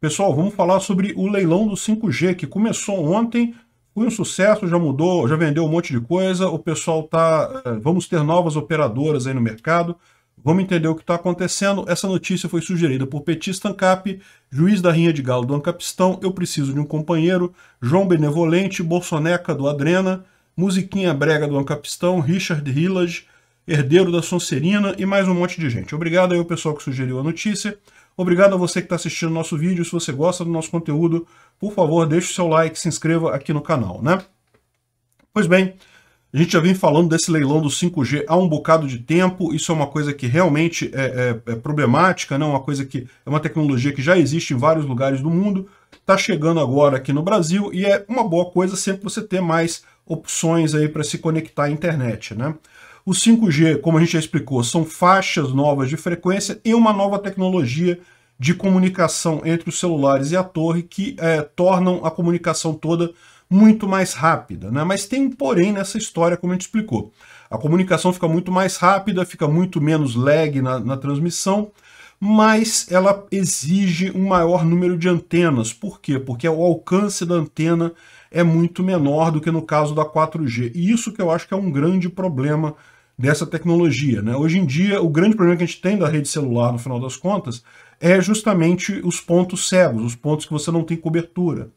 Pessoal, vamos falar sobre o leilão do 5G, que começou ontem, foi um sucesso, já mudou, já vendeu um monte de coisa, o pessoal tá... Eh, vamos ter novas operadoras aí no mercado, vamos entender o que está acontecendo. Essa notícia foi sugerida por Petista Ancap, juiz da Rinha de Galo do Ancapistão, Eu Preciso de um Companheiro, João Benevolente, Bolsoneca do Adrena, Musiquinha Brega do Ancapistão, Richard Hillage, Herdeiro da Sonserina e mais um monte de gente. Obrigado aí ao pessoal que sugeriu a notícia. Obrigado a você que está assistindo nosso vídeo. Se você gosta do nosso conteúdo, por favor, deixe o seu like, se inscreva aqui no canal, né? Pois bem, a gente já vem falando desse leilão do 5G há um bocado de tempo. Isso é uma coisa que realmente é, é, é problemática, né? Uma coisa que é uma tecnologia que já existe em vários lugares do mundo, está chegando agora aqui no Brasil e é uma boa coisa sempre você ter mais opções aí para se conectar à internet, né? O 5G, como a gente já explicou, são faixas novas de frequência e uma nova tecnologia de comunicação entre os celulares e a torre que é, tornam a comunicação toda muito mais rápida. Né? Mas tem um porém nessa história, como a gente explicou. A comunicação fica muito mais rápida, fica muito menos lag na, na transmissão, mas ela exige um maior número de antenas. Por quê? Porque é o alcance da antena é muito menor do que no caso da 4G. E isso que eu acho que é um grande problema dessa tecnologia. Né? Hoje em dia, o grande problema que a gente tem da rede celular, no final das contas, é justamente os pontos cegos, os pontos que você não tem cobertura.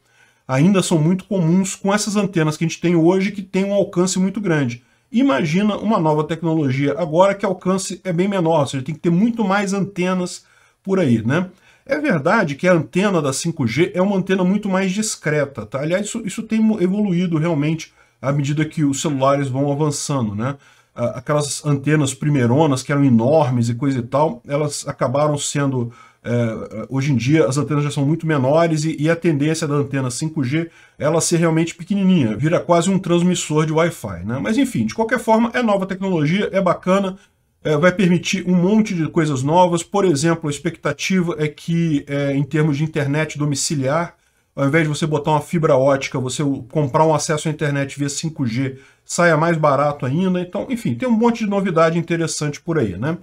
Ainda são muito comuns com essas antenas que a gente tem hoje, que tem um alcance muito grande. Imagina uma nova tecnologia agora que alcance é bem menor, ou seja, tem que ter muito mais antenas por aí, né? É verdade que a antena da 5G é uma antena muito mais discreta, tá? Aliás, isso, isso tem evoluído realmente à medida que os celulares vão avançando, né? Aquelas antenas primeironas que eram enormes e coisa e tal, elas acabaram sendo... É, hoje em dia as antenas já são muito menores e, e, a tendência da antena 5G ela ser realmente pequenininha, vira quase um transmissor de Wi-Fi, né? Mas enfim, de qualquer forma, é nova tecnologia, é bacana, é, vai permitir um monte de coisas novas. Por exemplo, a expectativa é que, é, em termos de internet domiciliar, ao invés de você botar uma fibra ótica, você comprar um acesso à internet via 5G saia mais barato ainda. Então, enfim, tem um monte de novidade interessante por aí, né?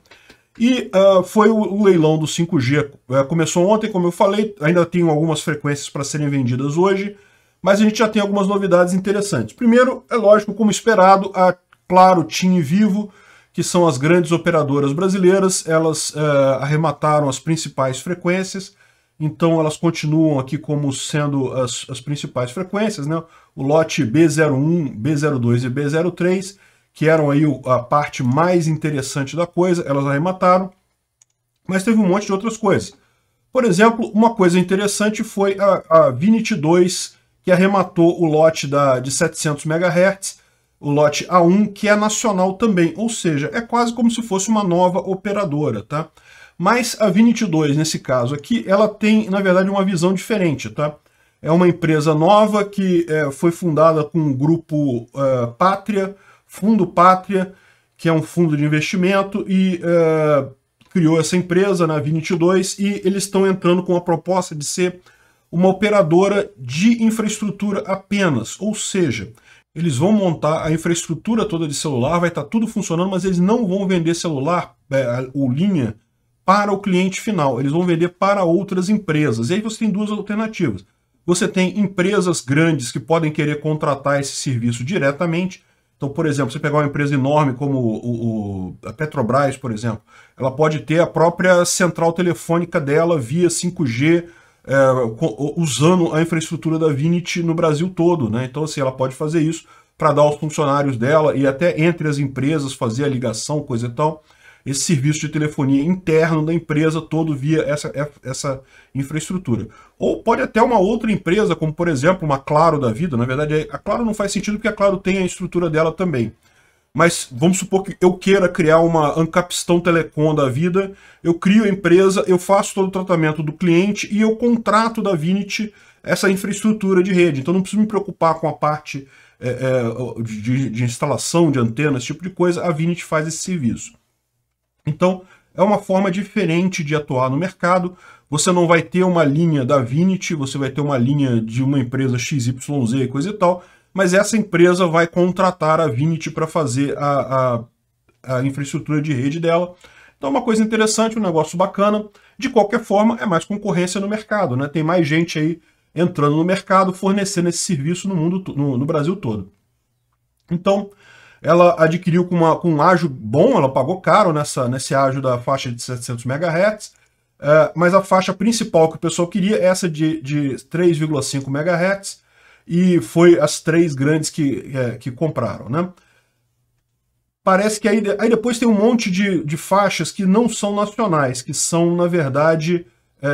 E uh, foi o leilão do 5G. Uh, é, começou ontem, como eu falei, ainda tem algumas frequências para serem vendidas hoje, mas a gente já tem algumas novidades interessantes. Primeiro, é lógico, como esperado, a Claro, TIM e Vivo que são as grandes operadoras brasileiras, elas uh, arremataram as principais frequências, então elas continuam aqui como sendo as, as principais frequências, né? o lote B01, B02 e B03, que eram aí a parte mais interessante da coisa, elas arremataram, mas teve um monte de outras coisas. Por exemplo, uma coisa interessante foi a, a Vinit 2, que arrematou o lote da, de 700 MHz, o lote A1, que é nacional também, ou seja, é quase como se fosse uma nova operadora, tá? Mas a Vinity 2, nesse caso aqui, ela tem, na verdade, uma visão diferente, tá? É uma empresa nova que é, foi fundada com o grupo é, Pátria, Fundo Pátria, que é um fundo de investimento, e é, criou essa empresa na Vinity 2, e eles estão entrando com a proposta de ser uma operadora de infraestrutura apenas, ou seja, eles vão montar a infraestrutura toda de celular, vai estar tá tudo funcionando, mas eles não vão vender celular é, ou linha para o cliente final. Eles vão vender para outras empresas. E aí você tem duas alternativas. Você tem empresas grandes que podem querer contratar esse serviço diretamente. Então, por exemplo, você pegar uma empresa enorme como o, o, a Petrobras, por exemplo, ela pode ter a própria central telefônica dela via 5G é, usando a infraestrutura da Vinit no Brasil todo. Né? Então, assim, ela pode fazer isso para dar aos funcionários dela e até entre as empresas fazer a ligação, coisa e tal. Esse serviço de telefonia interno da empresa todo via essa, é, essa infraestrutura. Ou pode até uma outra empresa, como por exemplo uma Claro da vida. Na verdade, é, a Claro não faz sentido porque a Claro tem a estrutura dela também mas vamos supor que eu queira criar uma Ancapistão Telecom da vida, eu crio a empresa, eu faço todo o tratamento do cliente e eu contrato da Vinity essa infraestrutura de rede. Então não preciso me preocupar com a parte é, é, de, de, instalação de antenas, esse tipo de coisa, a Vinity faz esse serviço. Então é uma forma diferente de atuar no mercado. Você não vai ter uma linha da Vinity, você vai ter uma linha de uma empresa XYZ e coisa e tal, mas essa empresa vai contratar a Vinity para fazer a, a, a infraestrutura de rede dela. Então, é uma coisa interessante, um negócio bacana. De qualquer forma, é mais concorrência no mercado, né? Tem mais gente aí entrando no mercado, fornecendo esse serviço no mundo, no, no Brasil todo. Então, ela adquiriu com, uma, com um ágio bom, ela pagou caro nessa, nesse ágio da faixa de 700 MHz, é, mas a faixa principal que o pessoal queria é essa de, de 3,5 MHz, e foi as três grandes que, é, que compraram, né? Parece que aí, aí depois tem um monte de, de faixas que não são nacionais, que são, na verdade, é,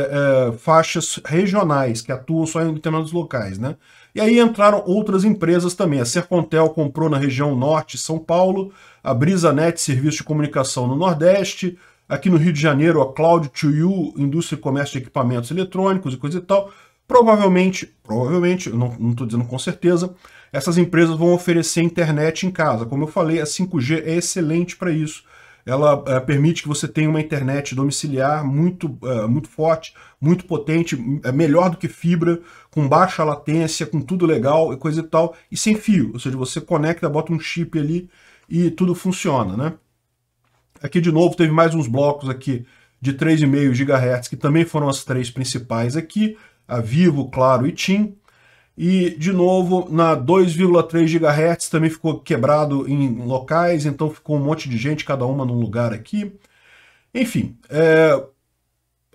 é, faixas regionais, que atuam só em determinados locais, né? E aí entraram outras empresas também. A Sercontel comprou na região norte, São Paulo, a Brisanet, serviço de comunicação no Nordeste, aqui no Rio de Janeiro, a Cloud 2 u indústria e comércio de equipamentos eletrônicos e coisa e tal. Provavelmente, provavelmente, não estou dizendo com certeza, essas empresas vão oferecer internet em casa. Como eu falei, a 5G é excelente para isso. Ela é, permite que você tenha uma internet domiciliar muito, é, muito forte, muito potente, é melhor do que fibra, com baixa latência, com tudo legal e coisa e tal, e sem fio. Ou seja, você conecta, bota um chip ali e tudo funciona, né? Aqui de novo teve mais uns blocos aqui de 3,5 GHz, que também foram as três principais aqui a Vivo, Claro e TIM. E, de novo, na 2,3 GHz também ficou quebrado em locais, então ficou um monte de gente, cada uma num lugar aqui. Enfim, é,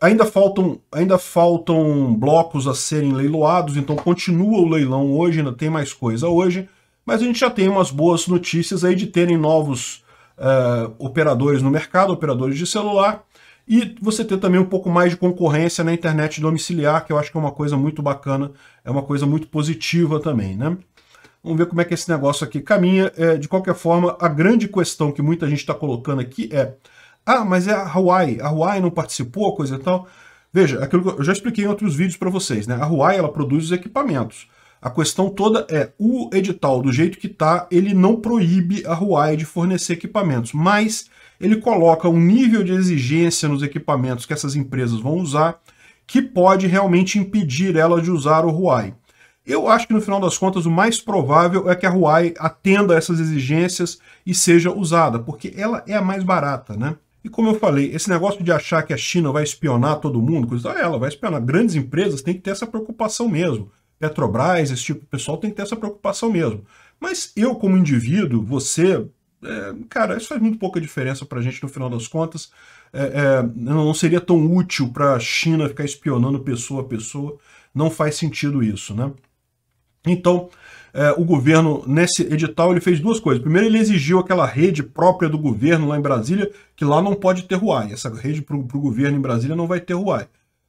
ainda, faltam, ainda faltam blocos a serem leiloados, então continua o leilão hoje, ainda tem mais coisa hoje, mas a gente já tem umas boas notícias aí de terem novos uh, operadores no mercado, operadores de celular, e você ter também um pouco mais de concorrência na internet domiciliar, que eu acho que é uma coisa muito bacana, é uma coisa muito positiva também, né? Vamos ver como é que esse negócio aqui caminha. É, de qualquer forma, a grande questão que muita gente está colocando aqui é ah, mas é a Hawaii, a Hawaii não participou, coisa e tal. Veja, aquilo que eu já expliquei em outros vídeos para vocês, né? A Huawei ela produz os equipamentos. A questão toda é, o edital, do jeito que está, ele não proíbe a Huawei de fornecer equipamentos, mas ele coloca um nível de exigência nos equipamentos que essas empresas vão usar que pode realmente impedir ela de usar o Huawei. Eu acho que no final das contas o mais provável é que a Huawei atenda a essas exigências e seja usada, porque ela é a mais barata, né? E como eu falei, esse negócio de achar que a China vai espionar todo mundo, coisa, ela vai espionar. Grandes empresas tem que ter essa preocupação mesmo. Petrobras, esse tipo de pessoal tem que ter essa preocupação mesmo. Mas eu, como indivíduo, você, é, cara, isso faz muito pouca diferença para a gente no final das contas. É, é, não seria tão útil para a China ficar espionando pessoa a pessoa. Não faz sentido isso, né? Então, é, o governo, nesse edital, ele fez duas coisas. Primeiro, ele exigiu aquela rede própria do governo lá em Brasília, que lá não pode ter Huawei. Essa rede para o governo em Brasília não vai ter Huawei.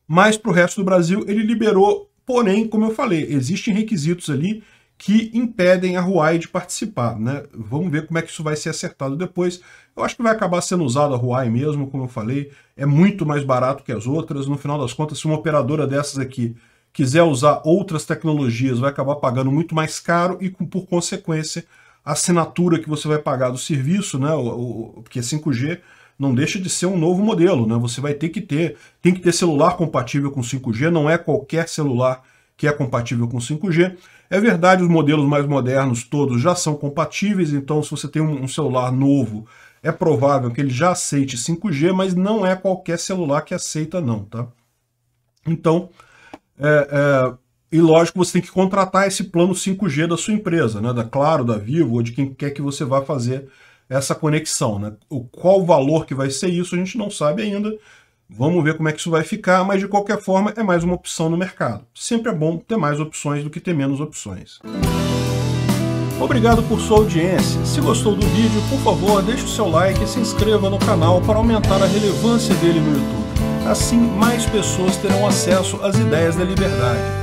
Mas para o resto do Brasil, ele liberou Porém, como eu falei, existem requisitos ali que impedem a Huawei de participar, né? Vamos ver como é que isso vai ser acertado depois. Eu acho que vai acabar sendo usado a Huawei mesmo, como eu falei, é muito mais barato que as outras. No final das contas, se uma operadora dessas aqui quiser usar outras tecnologias, vai acabar pagando muito mais caro e, com, por consequência, a assinatura que você vai pagar do serviço, né? O, o, porque 5G é não deixa de ser um novo modelo, né? Você vai ter que ter, tem que ter celular compatível com 5G, não é qualquer celular que é compatível com 5G. É verdade, os modelos mais modernos todos já são compatíveis, então se você tem um celular novo, é provável que ele já aceite 5G, mas não é qualquer celular que aceita não, tá? Então, é, é, e lógico, você tem que contratar esse plano 5G da sua empresa, né? Da Claro, da Vivo ou de quem quer que você vá fazer essa conexão. Né? O, qual valor que vai ser isso, a gente não sabe ainda. Vamos ver como é que isso vai ficar, mas de qualquer forma é mais uma opção no mercado. Sempre é bom ter mais opções do que ter menos opções. Obrigado por sua audiência. Se gostou do vídeo, por favor, deixe o seu like e se inscreva no canal para aumentar a relevância dele no YouTube. Assim, mais pessoas terão acesso às ideias da liberdade